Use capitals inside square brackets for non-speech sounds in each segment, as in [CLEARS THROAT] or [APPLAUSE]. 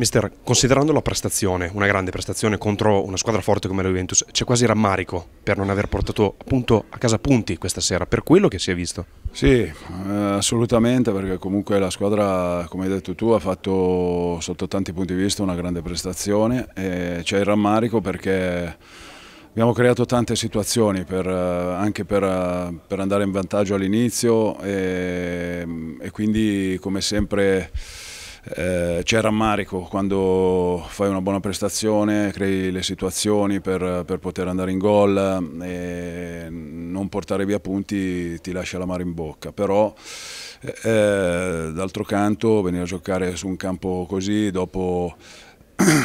Mister, considerando la prestazione, una grande prestazione contro una squadra forte come la Juventus, c'è quasi rammarico per non aver portato appunto a casa punti questa sera, per quello che si è visto? Sì, eh, assolutamente, perché comunque la squadra, come hai detto tu, ha fatto sotto tanti punti di vista una grande prestazione e c'è il rammarico perché... Abbiamo creato tante situazioni per, eh, anche per, eh, per, andare in vantaggio all'inizio e, e quindi come sempre eh, c'è rammarico quando fai una buona prestazione, crei le situazioni per, per poter andare in gol e non portare via punti ti lascia la mare in bocca, però eh, d'altro canto venire a giocare su un campo così dopo... [CLEARS THROAT]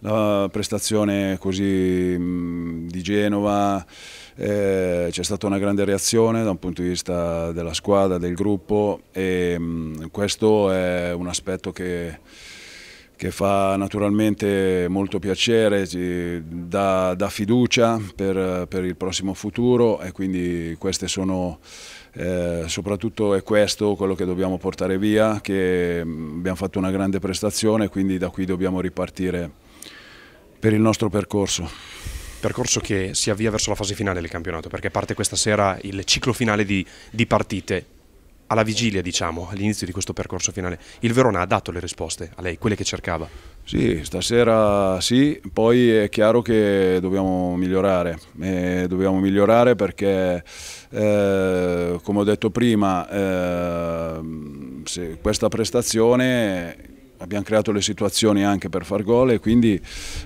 la prestazione così mm, di Genova, eh, c'è stata una grande reazione da un punto di vista della squadra, del gruppo e mm, questo è un aspetto che, che fa naturalmente molto piacere, dà, dà fiducia per, per, il prossimo futuro e quindi queste sono, eh, soprattutto è questo quello che dobbiamo portare via, che mm, abbiamo fatto una grande prestazione, quindi da qui dobbiamo ripartire per il nostro percorso percorso che si avvia verso la fase finale del campionato, perché parte questa sera il ciclo finale di, di partite. Alla vigilia, diciamo, all'inizio di questo percorso finale, il Verona ha dato le risposte a lei, quelle che cercava? Sì, stasera sì, poi è chiaro che dobbiamo migliorare, eh, dobbiamo migliorare perché, eh, come ho detto prima, eh, questa prestazione abbiamo creato le situazioni anche per far gol e quindi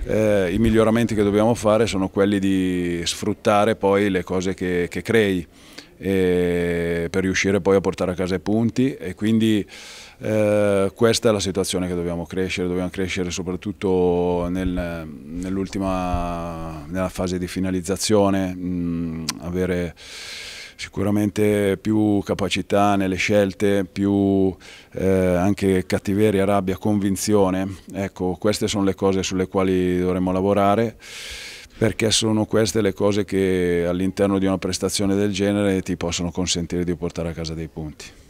eh, i miglioramenti che dobbiamo fare sono quelli di sfruttare poi le cose che, che crei eh, per riuscire poi a portare a casa i punti e quindi eh, questa è la situazione che dobbiamo crescere, dobbiamo crescere soprattutto nel, nell'ultima nella fase di finalizzazione, mh, mm, avere sicuramente più capacità nelle scelte, più eh, anche cattiveria, rabbia, convinzione. Ecco, queste sono le cose sulle quali dovremmo lavorare perché sono queste le cose che all'interno di una prestazione del genere ti possono consentire di portare a casa dei punti.